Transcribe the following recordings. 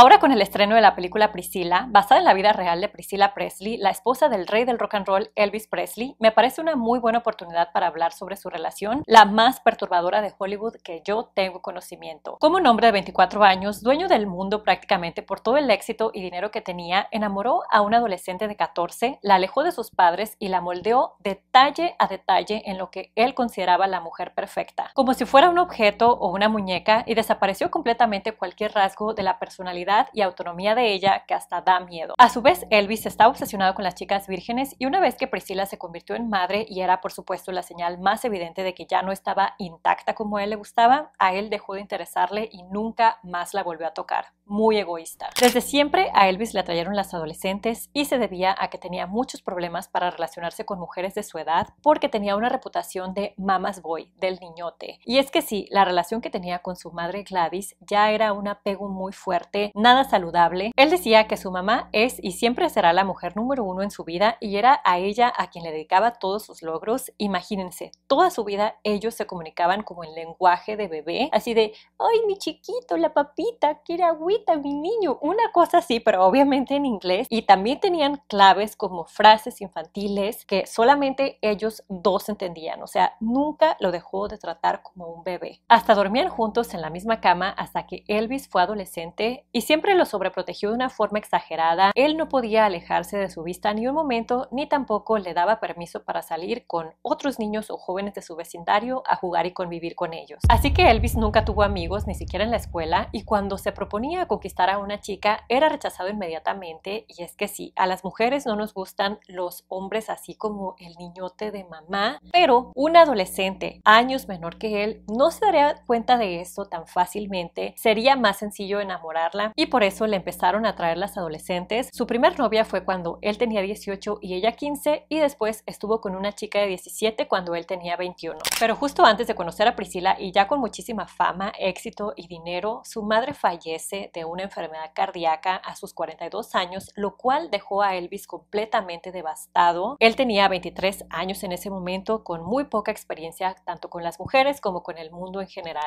Ahora con el estreno de la película Priscilla, basada en la vida real de Priscilla Presley, la esposa del rey del rock and roll Elvis Presley, me parece una muy buena oportunidad para hablar sobre su relación, la más perturbadora de Hollywood que yo tengo conocimiento. Como un hombre de 24 años, dueño del mundo prácticamente por todo el éxito y dinero que tenía, enamoró a una adolescente de 14, la alejó de sus padres y la moldeó detalle a detalle en lo que él consideraba la mujer perfecta, como si fuera un objeto o una muñeca y desapareció completamente cualquier rasgo de la personalidad y autonomía de ella que hasta da miedo. A su vez, Elvis estaba obsesionado con las chicas vírgenes y una vez que Priscilla se convirtió en madre y era por supuesto la señal más evidente de que ya no estaba intacta como a él le gustaba, a él dejó de interesarle y nunca más la volvió a tocar. Muy egoísta. Desde siempre a Elvis le atrayeron las adolescentes y se debía a que tenía muchos problemas para relacionarse con mujeres de su edad porque tenía una reputación de mamas boy, del niñote. Y es que sí, la relación que tenía con su madre Gladys ya era un apego muy fuerte, nada saludable. Él decía que su mamá es y siempre será la mujer número uno en su vida y era a ella a quien le dedicaba todos sus logros. Imagínense, toda su vida ellos se comunicaban como en lenguaje de bebé, así de, ay, mi chiquito, la papita, quiere agüita, mi niño, una cosa así, pero obviamente en inglés. Y también tenían claves como frases infantiles que solamente ellos dos entendían, o sea, nunca lo dejó de tratar como un bebé. Hasta dormían juntos en la misma cama hasta que Elvis fue adolescente y siempre lo sobreprotegió de una forma exagerada. Él no podía alejarse de su vista ni un momento, ni tampoco le daba permiso para salir con otros niños o jóvenes de su vecindario a jugar y convivir con ellos. Así que Elvis nunca tuvo amigos, ni siquiera en la escuela, y cuando se proponía conquistar a una chica era rechazado inmediatamente, y es que sí, a las mujeres no nos gustan los hombres así como el niñote de mamá, pero un adolescente años menor que él no se daría cuenta de esto tan fácilmente, sería más sencillo enamorarla y por eso le empezaron a traer las adolescentes. Su primer novia fue cuando él tenía 18 y ella 15 y después estuvo con una chica de 17 cuando él tenía 21. Pero justo antes de conocer a Priscila y ya con muchísima fama, éxito y dinero, su madre fallece de una enfermedad cardíaca a sus 42 años, lo cual dejó a Elvis completamente devastado. Él tenía 23 años en ese momento con muy poca experiencia tanto con las mujeres como con el mundo en general.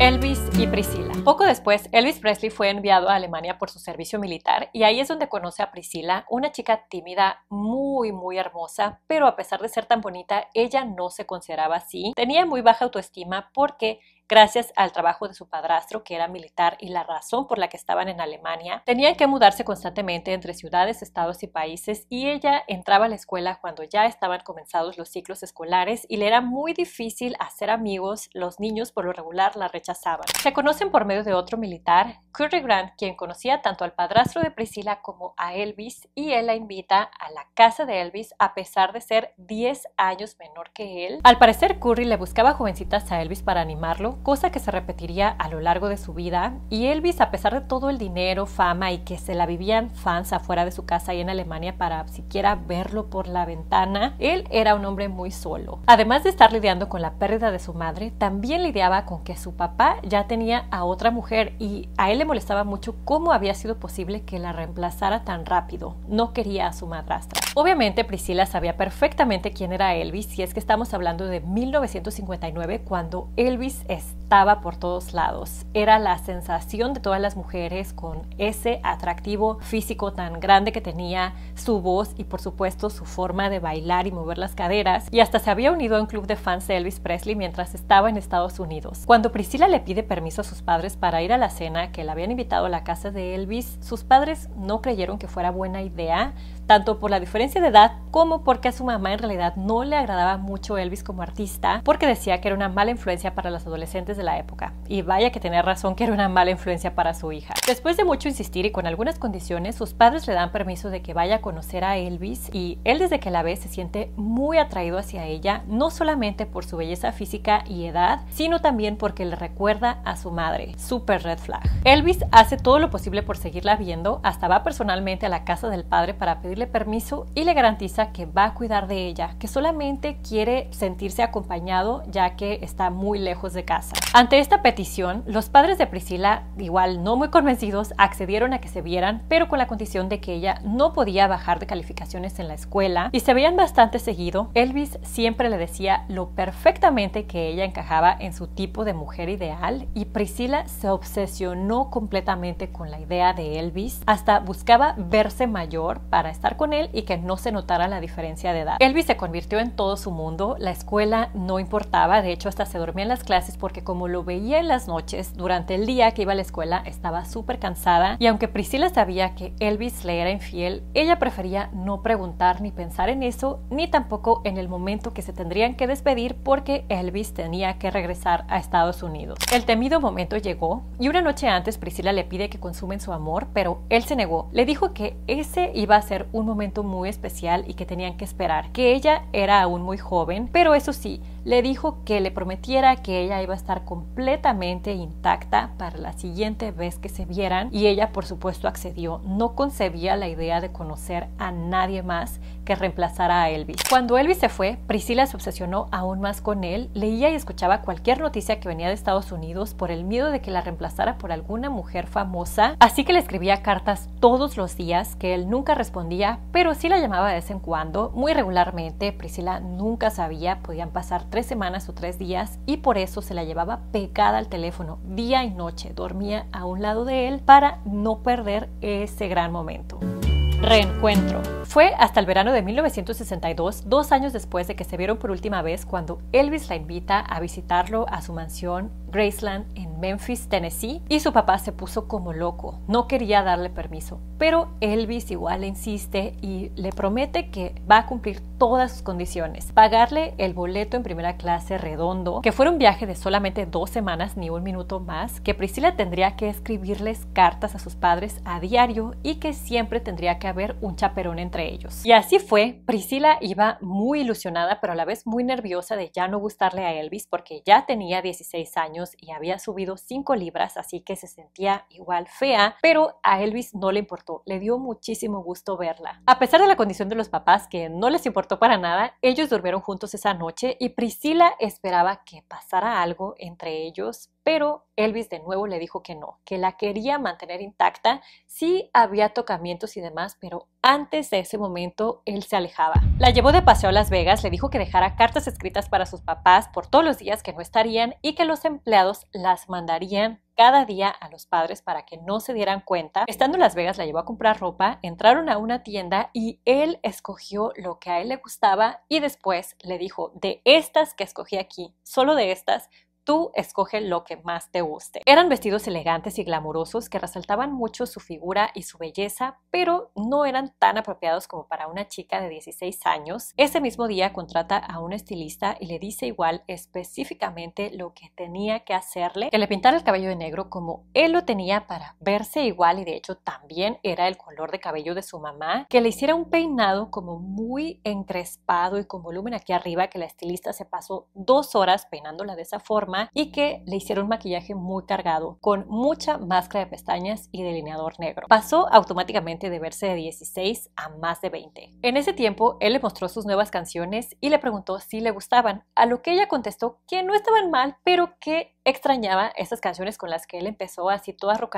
Elvis y Priscila. Poco después, Elvis Presley fue enviado a Alemania por su servicio militar y ahí es donde conoce a Priscila, una chica tímida, muy, muy hermosa, pero a pesar de ser tan bonita, ella no se consideraba así. Tenía muy baja autoestima porque gracias al trabajo de su padrastro, que era militar, y la razón por la que estaban en Alemania, tenían que mudarse constantemente entre ciudades, estados y países, y ella entraba a la escuela cuando ya estaban comenzados los ciclos escolares y le era muy difícil hacer amigos, los niños por lo regular la rechazaban. Se conocen por medio de otro militar, Curry Grant, quien conocía tanto al padrastro de Priscilla como a Elvis, y él la invita a la casa de Elvis a pesar de ser 10 años menor que él. Al parecer, Curry le buscaba jovencitas a Elvis para animarlo, cosa que se repetiría a lo largo de su vida. Y Elvis, a pesar de todo el dinero, fama y que se la vivían fans afuera de su casa y en Alemania para siquiera verlo por la ventana, él era un hombre muy solo. Además de estar lidiando con la pérdida de su madre, también lidiaba con que su papá ya tenía a otra mujer y a él le molestaba mucho cómo había sido posible que la reemplazara tan rápido. No quería a su madrastra. Obviamente Priscila sabía perfectamente quién era Elvis y es que estamos hablando de 1959 cuando Elvis es estaba por todos lados. Era la sensación de todas las mujeres con ese atractivo físico tan grande que tenía, su voz y por supuesto su forma de bailar y mover las caderas. Y hasta se había unido a un club de fans de Elvis Presley mientras estaba en Estados Unidos. Cuando Priscila le pide permiso a sus padres para ir a la cena que la habían invitado a la casa de Elvis, sus padres no creyeron que fuera buena idea tanto por la diferencia de edad como porque a su mamá en realidad no le agradaba mucho Elvis como artista, porque decía que era una mala influencia para los adolescentes de la época. Y vaya que tenía razón que era una mala influencia para su hija. Después de mucho insistir y con algunas condiciones, sus padres le dan permiso de que vaya a conocer a Elvis y él desde que la ve se siente muy atraído hacia ella, no solamente por su belleza física y edad, sino también porque le recuerda a su madre. Super red flag. Elvis hace todo lo posible por seguirla viendo, hasta va personalmente a la casa del padre para pedir permiso y le garantiza que va a cuidar de ella, que solamente quiere sentirse acompañado ya que está muy lejos de casa. Ante esta petición, los padres de Priscila, igual no muy convencidos, accedieron a que se vieran, pero con la condición de que ella no podía bajar de calificaciones en la escuela y se veían bastante seguido. Elvis siempre le decía lo perfectamente que ella encajaba en su tipo de mujer ideal y Priscila se obsesionó completamente con la idea de Elvis, hasta buscaba verse mayor para estar con él y que no se notara la diferencia de edad. Elvis se convirtió en todo su mundo, la escuela no importaba, de hecho hasta se dormía en las clases porque como lo veía en las noches, durante el día que iba a la escuela estaba súper cansada y aunque Priscila sabía que Elvis le era infiel, ella prefería no preguntar ni pensar en eso, ni tampoco en el momento que se tendrían que despedir porque Elvis tenía que regresar a Estados Unidos. El temido momento llegó y una noche antes Priscila le pide que consumen su amor, pero él se negó. Le dijo que ese iba a ser un un momento muy especial y que tenían que esperar, que ella era aún muy joven, pero eso sí, le dijo que le prometiera que ella iba a estar completamente intacta para la siguiente vez que se vieran y ella por supuesto accedió. No concebía la idea de conocer a nadie más que reemplazara a Elvis. Cuando Elvis se fue, Priscila se obsesionó aún más con él, leía y escuchaba cualquier noticia que venía de Estados Unidos por el miedo de que la reemplazara por alguna mujer famosa, así que le escribía cartas todos los días que él nunca respondía, pero sí la llamaba de vez en cuando, muy regularmente. Priscila nunca sabía, podían pasar tres semanas o tres días y por eso se la llevaba pegada al teléfono día y noche, dormía a un lado de él para no perder ese gran momento. Reencuentro. Fue hasta el verano de 1962, dos años después de que se vieron por última vez, cuando Elvis la invita a visitarlo a su mansión Graceland en Memphis, Tennessee, y su papá se puso como loco, no quería darle permiso, pero Elvis igual insiste y le promete que va a cumplir todas sus condiciones, pagarle el boleto en primera clase redondo, que fuera un viaje de solamente dos semanas ni un minuto más, que Priscila tendría que escribirles cartas a sus padres a diario y que siempre tendría que haber un chaperón entre ellos. Y así fue, Priscila iba muy ilusionada pero a la vez muy nerviosa de ya no gustarle a Elvis porque ya tenía 16 años y había subido 5 libras, así que se sentía igual fea, pero a Elvis no le importó, le dio muchísimo gusto verla. A pesar de la condición de los papás, que no les importó para nada, ellos durmieron juntos esa noche y Priscila esperaba que pasara algo entre ellos, pero Elvis de nuevo le dijo que no, que la quería mantener intacta, sí había tocamientos y demás, pero antes de ese momento él se alejaba. La llevó de paseo a Las Vegas, le dijo que dejara cartas escritas para sus papás por todos los días que no estarían y que los empleados las mandarían cada día a los padres para que no se dieran cuenta. Estando en Las Vegas la llevó a comprar ropa, entraron a una tienda y él escogió lo que a él le gustaba y después le dijo, de estas que escogí aquí, solo de estas, Tú escoge lo que más te guste. Eran vestidos elegantes y glamurosos que resaltaban mucho su figura y su belleza, pero no eran tan apropiados como para una chica de 16 años. Ese mismo día contrata a un estilista y le dice igual específicamente lo que tenía que hacerle, que le pintara el cabello de negro como él lo tenía para verse igual y de hecho también era el color de cabello de su mamá, que le hiciera un peinado como muy encrespado y con volumen aquí arriba, que la estilista se pasó dos horas peinándola de esa forma y que le hicieron un maquillaje muy cargado, con mucha máscara de pestañas y delineador negro. Pasó automáticamente de verse de 16 a más de 20. En ese tiempo, él le mostró sus nuevas canciones y le preguntó si le gustaban, a lo que ella contestó que no estaban mal, pero que extrañaba esas canciones con las que él empezó así todas rock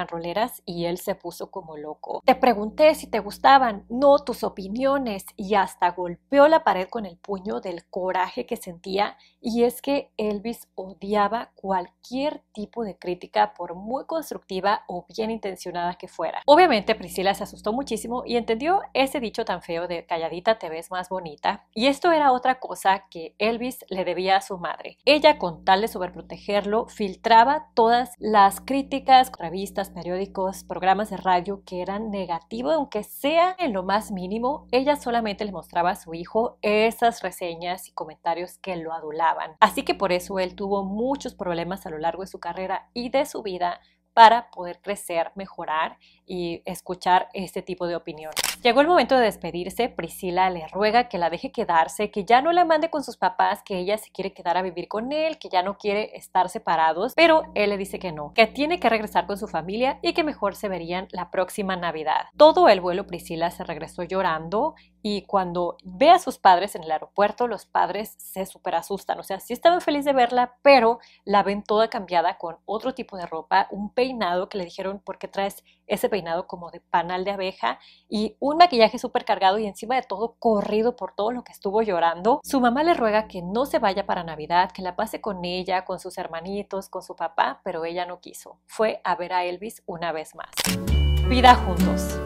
y él se puso como loco. Te pregunté si te gustaban, no tus opiniones y hasta golpeó la pared con el puño del coraje que sentía y es que Elvis odiaba cualquier tipo de crítica por muy constructiva o bien intencionada que fuera. Obviamente Priscila se asustó muchísimo y entendió ese dicho tan feo de calladita te ves más bonita y esto era otra cosa que Elvis le debía a su madre. Ella con tal de sobreprotegerlo filtraba todas las críticas, revistas, periódicos, programas de radio que eran negativos, aunque sea en lo más mínimo, ella solamente le mostraba a su hijo esas reseñas y comentarios que lo adulaban. Así que por eso él tuvo muchos problemas a lo largo de su carrera y de su vida para poder crecer, mejorar y escuchar este tipo de opiniones. Llegó el momento de despedirse, Priscila le ruega que la deje quedarse, que ya no la mande con sus papás, que ella se quiere quedar a vivir con él, que ya no quiere estar separados, pero él le dice que no, que tiene que regresar con su familia y que mejor se verían la próxima Navidad. Todo el vuelo Priscila se regresó llorando y cuando ve a sus padres en el aeropuerto, los padres se super asustan, o sea, sí estaban felices de verla, pero la ven toda cambiada con otro tipo de ropa, un peinado que le dijeron, ¿por qué traes ese peinado como de panal de abeja? Y un maquillaje súper cargado y encima de todo corrido por todo lo que estuvo llorando. Su mamá le ruega que no se vaya para Navidad, que la pase con ella, con sus hermanitos, con su papá, pero ella no quiso. Fue a ver a Elvis una vez más. Vida juntos.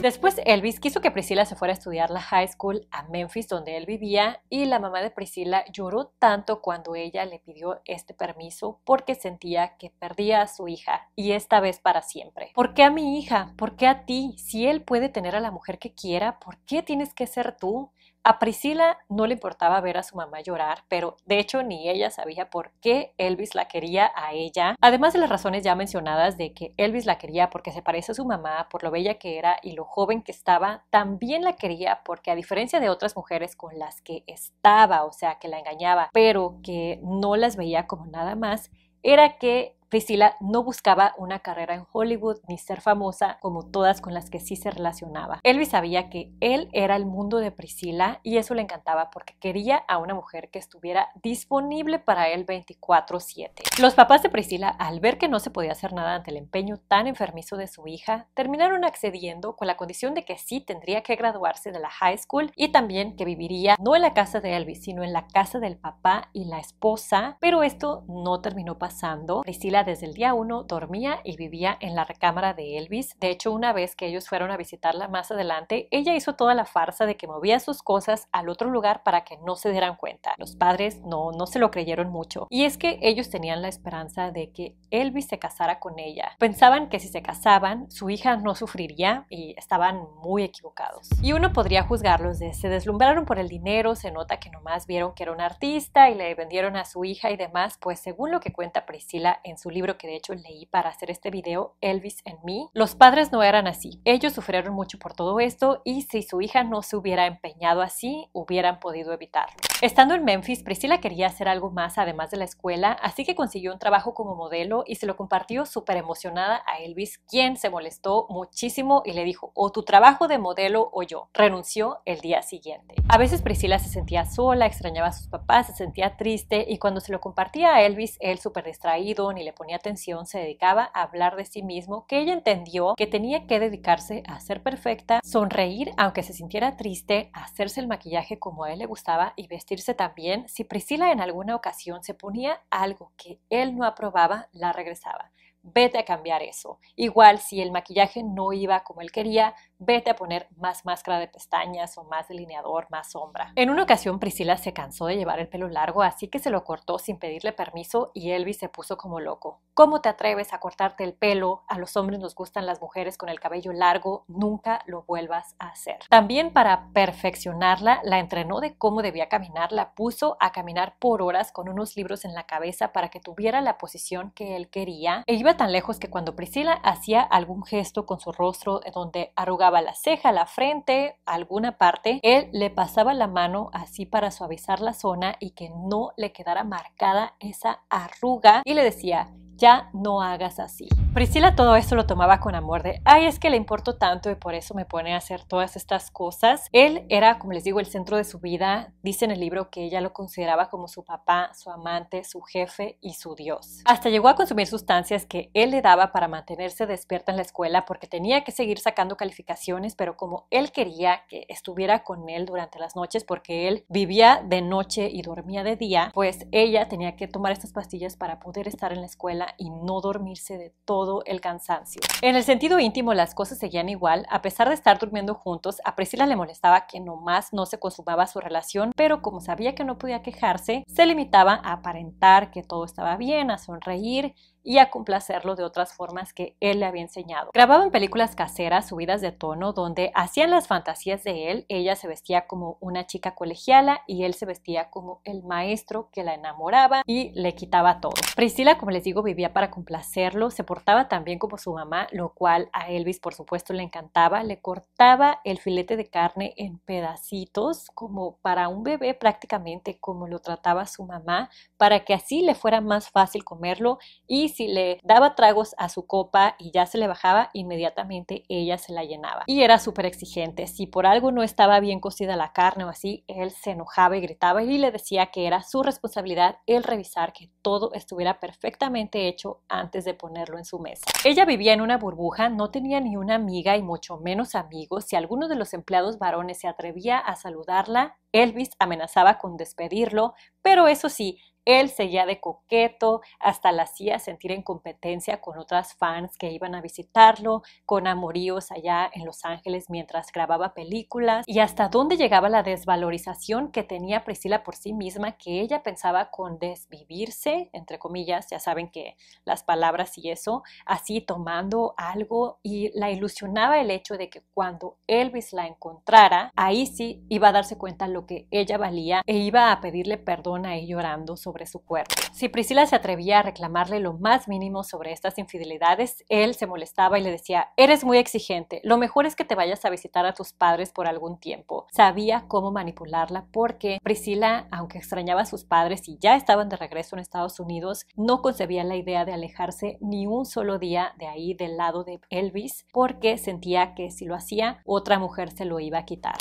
Después Elvis quiso que Priscila se fuera a estudiar la high school a Memphis donde él vivía y la mamá de Priscila lloró tanto cuando ella le pidió este permiso porque sentía que perdía a su hija y esta vez para siempre. ¿Por qué a mi hija? ¿Por qué a ti? Si él puede tener a la mujer que quiera, ¿por qué tienes que ser tú? A Priscila no le importaba ver a su mamá llorar, pero de hecho ni ella sabía por qué Elvis la quería a ella. Además de las razones ya mencionadas de que Elvis la quería porque se parece a su mamá, por lo bella que era y lo joven que estaba, también la quería porque a diferencia de otras mujeres con las que estaba, o sea, que la engañaba, pero que no las veía como nada más, era que Priscila no buscaba una carrera en Hollywood ni ser famosa como todas con las que sí se relacionaba. Elvis sabía que él era el mundo de Priscila y eso le encantaba porque quería a una mujer que estuviera disponible para él 24/7. Los papás de Priscila, al ver que no se podía hacer nada ante el empeño tan enfermizo de su hija, terminaron accediendo con la condición de que sí tendría que graduarse de la high school y también que viviría no en la casa de Elvis, sino en la casa del papá y la esposa, pero esto no terminó pasando. Priscila desde el día 1 dormía y vivía en la recámara de Elvis. De hecho, una vez que ellos fueron a visitarla más adelante, ella hizo toda la farsa de que movía sus cosas al otro lugar para que no se dieran cuenta. Los padres no, no se lo creyeron mucho. Y es que ellos tenían la esperanza de que Elvis se casara con ella. Pensaban que si se casaban, su hija no sufriría y estaban muy equivocados. Y uno podría juzgarlos de se deslumbraron por el dinero, se nota que nomás vieron que era un artista y le vendieron a su hija y demás, pues según lo que cuenta Priscila en su libro que de hecho leí para hacer este video, Elvis en mí, los padres no eran así. Ellos sufrieron mucho por todo esto y si su hija no se hubiera empeñado así, hubieran podido evitarlo. Estando en Memphis, Priscila quería hacer algo más además de la escuela, así que consiguió un trabajo como modelo y se lo compartió súper emocionada a Elvis, quien se molestó muchísimo y le dijo, o tu trabajo de modelo o yo. Renunció el día siguiente. A veces Priscila se sentía sola, extrañaba a sus papás, se sentía triste y cuando se lo compartía a Elvis, él súper distraído, ni le ponía atención se dedicaba a hablar de sí mismo, que ella entendió que tenía que dedicarse a ser perfecta, sonreír aunque se sintiera triste, hacerse el maquillaje como a él le gustaba y vestirse también. Si Priscila en alguna ocasión se ponía algo que él no aprobaba, la regresaba vete a cambiar eso. Igual si el maquillaje no iba como él quería, vete a poner más máscara de pestañas o más delineador, más sombra. En una ocasión Priscila se cansó de llevar el pelo largo, así que se lo cortó sin pedirle permiso y Elvis se puso como loco. ¿Cómo te atreves a cortarte el pelo? A los hombres nos gustan las mujeres con el cabello largo, nunca lo vuelvas a hacer. También para perfeccionarla, la entrenó de cómo debía caminar, la puso a caminar por horas con unos libros en la cabeza para que tuviera la posición que él quería. E iba tan lejos que cuando Priscila hacía algún gesto con su rostro eh, donde arrugaba la ceja, la frente, alguna parte, él le pasaba la mano así para suavizar la zona y que no le quedara marcada esa arruga y le decía, ya no hagas así. Priscila todo esto lo tomaba con amor de, ay, es que le importo tanto y por eso me pone a hacer todas estas cosas. Él era, como les digo, el centro de su vida. Dice en el libro que ella lo consideraba como su papá, su amante, su jefe y su dios. Hasta llegó a consumir sustancias que él le daba para mantenerse despierta en la escuela porque tenía que seguir sacando calificaciones, pero como él quería que estuviera con él durante las noches porque él vivía de noche y dormía de día, pues ella tenía que tomar estas pastillas para poder estar en la escuela y no dormirse de todo el cansancio. En el sentido íntimo las cosas seguían igual, a pesar de estar durmiendo juntos, a Priscila le molestaba que nomás no se consumaba su relación, pero como sabía que no podía quejarse, se limitaba a aparentar que todo estaba bien, a sonreír y a complacerlo de otras formas que él le había enseñado. en películas caseras subidas de tono donde hacían las fantasías de él, ella se vestía como una chica colegiala y él se vestía como el maestro que la enamoraba y le quitaba todo. Priscila, como les digo, vivía para complacerlo, se portaba también como su mamá, lo cual a Elvis por supuesto le encantaba, le cortaba el filete de carne en pedacitos como para un bebé prácticamente como lo trataba su mamá para que así le fuera más fácil comerlo y si le daba tragos a su copa y ya se le bajaba, inmediatamente ella se la llenaba. Y era súper exigente. Si por algo no estaba bien cocida la carne o así, él se enojaba y gritaba y le decía que era su responsabilidad el revisar que todo estuviera perfectamente hecho antes de ponerlo en su mesa. Ella vivía en una burbuja, no tenía ni una amiga y mucho menos amigos. Si alguno de los empleados varones se atrevía a saludarla, Elvis amenazaba con despedirlo, pero eso sí, él seguía de coqueto, hasta la hacía sentir en competencia con otras fans que iban a visitarlo, con amoríos allá en Los Ángeles mientras grababa películas y hasta dónde llegaba la desvalorización que tenía Priscila por sí misma que ella pensaba con desvivirse, entre comillas, ya saben que las palabras y eso, así tomando algo y la ilusionaba el hecho de que cuando Elvis la encontrara, ahí sí iba a darse cuenta lo que ella valía e iba a pedirle perdón a llorando sobre su cuerpo. Si Priscila se atrevía a reclamarle lo más mínimo sobre estas infidelidades, él se molestaba y le decía, eres muy exigente, lo mejor es que te vayas a visitar a tus padres por algún tiempo. Sabía cómo manipularla porque Priscila, aunque extrañaba a sus padres y ya estaban de regreso en Estados Unidos, no concebía la idea de alejarse ni un solo día de ahí del lado de Elvis porque sentía que si lo hacía, otra mujer se lo iba a quitar.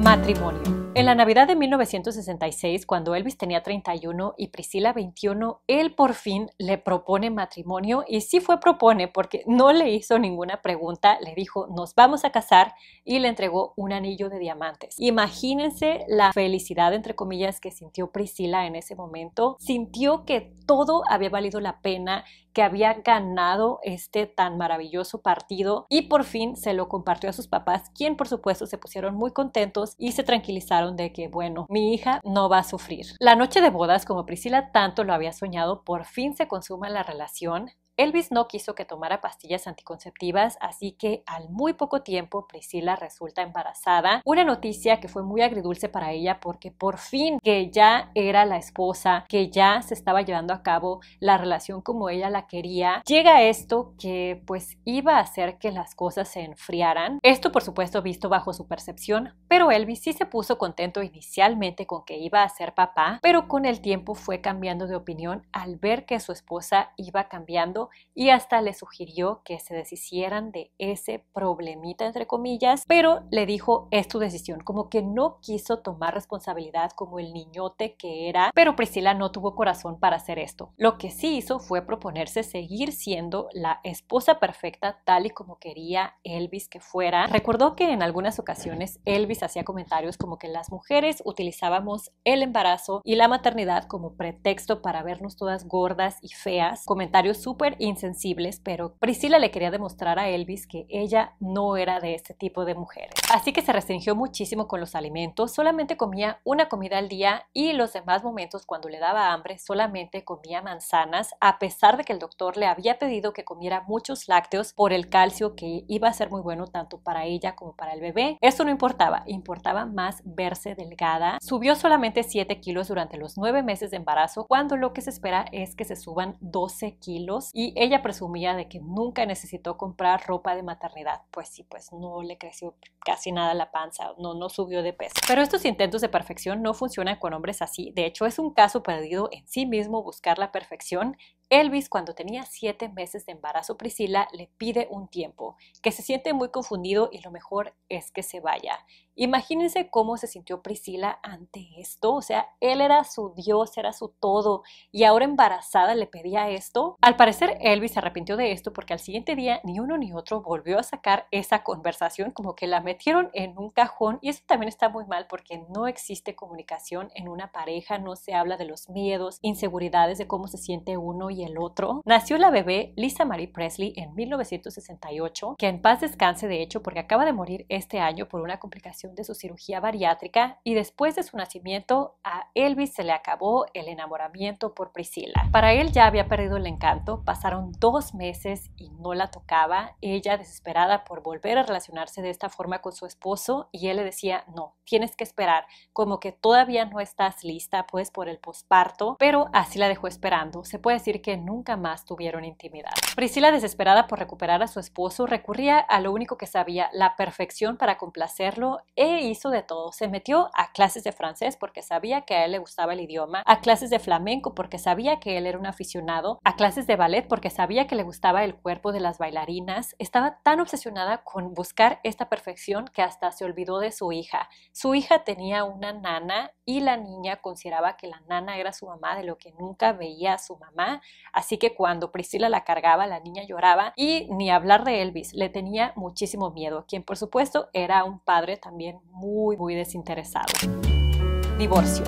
Matrimonio. En la Navidad de 1966, cuando Elvis tenía 31 y Priscila 21, él por fin le propone matrimonio y sí fue propone porque no le hizo ninguna pregunta, le dijo nos vamos a casar y le entregó un anillo de diamantes. Imagínense la felicidad entre comillas que sintió Priscila en ese momento, sintió que todo había valido la pena que había ganado este tan maravilloso partido y por fin se lo compartió a sus papás, quien por supuesto se pusieron muy contentos y se tranquilizaron de que, bueno, mi hija no va a sufrir. La noche de bodas, como Priscila tanto lo había soñado, por fin se consuma la relación Elvis no quiso que tomara pastillas anticonceptivas, así que al muy poco tiempo Priscila resulta embarazada. Una noticia que fue muy agridulce para ella porque por fin que ya era la esposa, que ya se estaba llevando a cabo la relación como ella la quería, llega esto que pues iba a hacer que las cosas se enfriaran. Esto por supuesto visto bajo su percepción, pero Elvis sí se puso contento inicialmente con que iba a ser papá, pero con el tiempo fue cambiando de opinión al ver que su esposa iba cambiando y hasta le sugirió que se deshicieran de ese problemita, entre comillas, pero le dijo es tu decisión, como que no quiso tomar responsabilidad como el niñote que era, pero Priscila no tuvo corazón para hacer esto. Lo que sí hizo fue proponerse seguir siendo la esposa perfecta tal y como quería Elvis que fuera. Recordó que en algunas ocasiones Elvis hacía comentarios como que las mujeres utilizábamos el embarazo y la maternidad como pretexto para vernos todas gordas y feas, comentarios súper insensibles, pero Priscila le quería demostrar a Elvis que ella no era de este tipo de mujeres. Así que se restringió muchísimo con los alimentos, solamente comía una comida al día y los demás momentos cuando le daba hambre solamente comía manzanas, a pesar de que el doctor le había pedido que comiera muchos lácteos por el calcio que iba a ser muy bueno tanto para ella como para el bebé. Eso no importaba, importaba más verse delgada. Subió solamente 7 kilos durante los 9 meses de embarazo, cuando lo que se espera es que se suban 12 kilos y y ella presumía de que nunca necesitó comprar ropa de maternidad. Pues sí, pues no le creció casi nada la panza, no, no subió de peso. Pero estos intentos de perfección no funcionan con hombres así. De hecho, es un caso perdido en sí mismo buscar la perfección Elvis, cuando tenía siete meses de embarazo, Priscila le pide un tiempo, que se siente muy confundido y lo mejor es que se vaya. Imagínense cómo se sintió Priscila ante esto, o sea, él era su Dios, era su todo, y ahora embarazada le pedía esto. Al parecer, Elvis se arrepintió de esto porque al siguiente día ni uno ni otro volvió a sacar esa conversación, como que la metieron en un cajón, y eso también está muy mal porque no existe comunicación en una pareja, no se habla de los miedos, inseguridades, de cómo se siente uno el otro. Nació la bebé Lisa Marie Presley en 1968, que en paz descanse de hecho porque acaba de morir este año por una complicación de su cirugía bariátrica y después de su nacimiento a Elvis se le acabó el enamoramiento por priscila Para él ya había perdido el encanto, pasaron dos meses y no la tocaba, ella desesperada por volver a relacionarse de esta forma con su esposo y él le decía, no, tienes que esperar, como que todavía no estás lista pues por el posparto, pero así la dejó esperando. Se puede decir que que nunca más tuvieron intimidad. Priscila, desesperada por recuperar a su esposo, recurría a lo único que sabía, la perfección para complacerlo, e hizo de todo. Se metió a clases de francés porque sabía que a él le gustaba el idioma, a clases de flamenco porque sabía que él era un aficionado, a clases de ballet porque sabía que le gustaba el cuerpo de las bailarinas. Estaba tan obsesionada con buscar esta perfección que hasta se olvidó de su hija. Su hija tenía una nana y la niña consideraba que la nana era su mamá de lo que nunca veía a su mamá Así que cuando Priscila la cargaba, la niña lloraba y ni hablar de Elvis, le tenía muchísimo miedo, quien por supuesto era un padre también muy, muy desinteresado. Divorcio.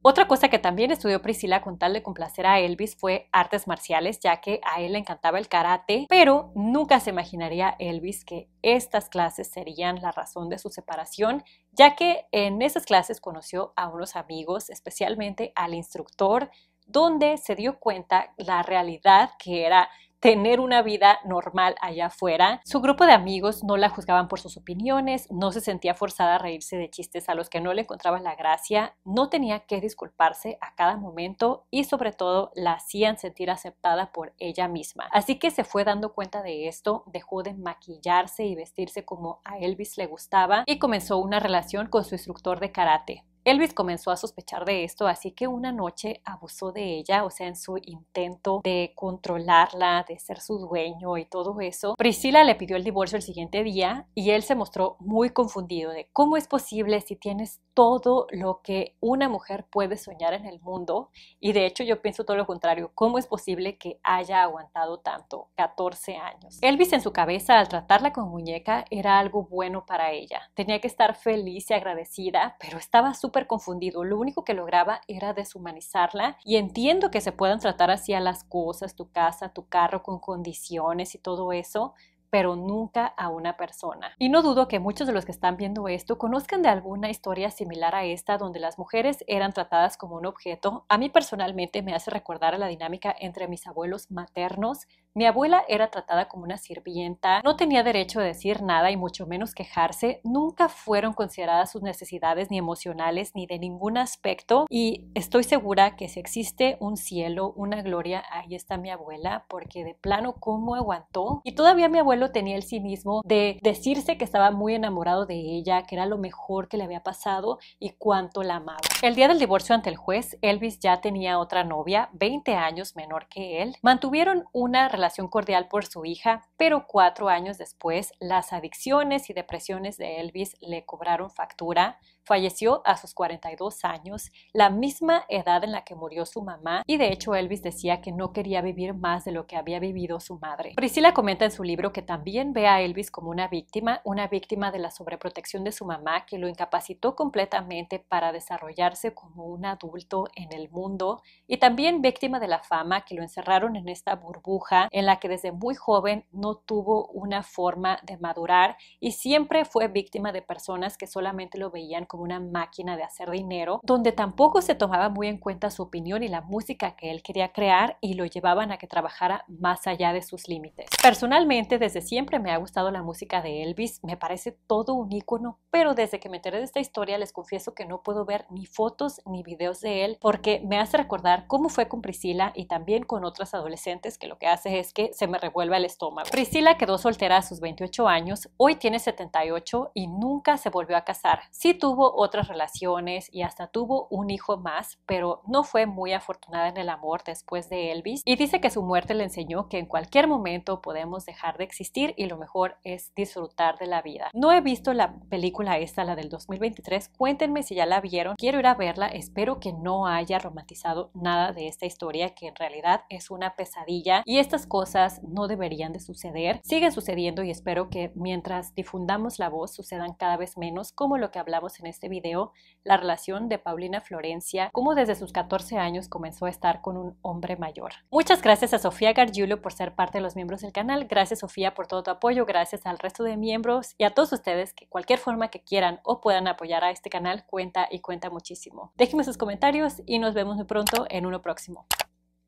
Otra cosa que también estudió Priscila con tal de complacer a Elvis fue artes marciales, ya que a él le encantaba el karate, pero nunca se imaginaría Elvis que estas clases serían la razón de su separación, ya que en esas clases conoció a unos amigos, especialmente al instructor donde se dio cuenta la realidad que era tener una vida normal allá afuera. Su grupo de amigos no la juzgaban por sus opiniones, no se sentía forzada a reírse de chistes a los que no le encontraban la gracia, no tenía que disculparse a cada momento y sobre todo la hacían sentir aceptada por ella misma. Así que se fue dando cuenta de esto, dejó de maquillarse y vestirse como a Elvis le gustaba y comenzó una relación con su instructor de karate, Elvis comenzó a sospechar de esto, así que una noche abusó de ella, o sea, en su intento de controlarla, de ser su dueño y todo eso. Priscila le pidió el divorcio el siguiente día y él se mostró muy confundido de cómo es posible si tienes todo lo que una mujer puede soñar en el mundo. Y de hecho yo pienso todo lo contrario, ¿cómo es posible que haya aguantado tanto? 14 años. Elvis en su cabeza al tratarla como muñeca era algo bueno para ella. Tenía que estar feliz y agradecida, pero estaba súper confundido. Lo único que lograba era deshumanizarla y entiendo que se puedan tratar así a las cosas, tu casa, tu carro con condiciones y todo eso, pero nunca a una persona. Y no dudo que muchos de los que están viendo esto conozcan de alguna historia similar a esta donde las mujeres eran tratadas como un objeto. A mí personalmente me hace recordar a la dinámica entre mis abuelos maternos mi abuela era tratada como una sirvienta, no tenía derecho a decir nada y mucho menos quejarse, nunca fueron consideradas sus necesidades ni emocionales ni de ningún aspecto y estoy segura que si existe un cielo, una gloria, ahí está mi abuela porque de plano cómo aguantó y todavía mi abuelo tenía el cinismo de decirse que estaba muy enamorado de ella, que era lo mejor que le había pasado y cuánto la amaba. El día del divorcio ante el juez, Elvis ya tenía otra novia, 20 años menor que él, mantuvieron una relación cordial por su hija, pero cuatro años después las adicciones y depresiones de Elvis le cobraron factura Falleció a sus 42 años, la misma edad en la que murió su mamá, y de hecho Elvis decía que no quería vivir más de lo que había vivido su madre. Priscila comenta en su libro que también ve a Elvis como una víctima, una víctima de la sobreprotección de su mamá que lo incapacitó completamente para desarrollarse como un adulto en el mundo y también víctima de la fama que lo encerraron en esta burbuja en la que desde muy joven no tuvo una forma de madurar y siempre fue víctima de personas que solamente lo veían como una máquina de hacer dinero, donde tampoco se tomaba muy en cuenta su opinión y la música que él quería crear y lo llevaban a que trabajara más allá de sus límites. Personalmente, desde siempre me ha gustado la música de Elvis, me parece todo un icono, pero desde que me enteré de esta historia les confieso que no puedo ver ni fotos ni videos de él porque me hace recordar cómo fue con Priscila y también con otras adolescentes que lo que hace es que se me revuelve el estómago. Priscila quedó soltera a sus 28 años, hoy tiene 78 y nunca se volvió a casar. Sí tuvo otras relaciones y hasta tuvo un hijo más, pero no fue muy afortunada en el amor después de Elvis y dice que su muerte le enseñó que en cualquier momento podemos dejar de existir y lo mejor es disfrutar de la vida. No he visto la película esta, la del 2023, cuéntenme si ya la vieron, quiero ir a verla, espero que no haya romantizado nada de esta historia que en realidad es una pesadilla y estas cosas no deberían de suceder, siguen sucediendo y espero que mientras difundamos la voz sucedan cada vez menos como lo que hablamos en este video la relación de Paulina Florencia, cómo desde sus 14 años comenzó a estar con un hombre mayor. Muchas gracias a Sofía Gargiulo por ser parte de los miembros del canal, gracias Sofía por todo tu apoyo, gracias al resto de miembros y a todos ustedes que cualquier forma que quieran o puedan apoyar a este canal cuenta y cuenta muchísimo. Déjenme sus comentarios y nos vemos muy pronto en uno próximo.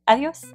Adiós.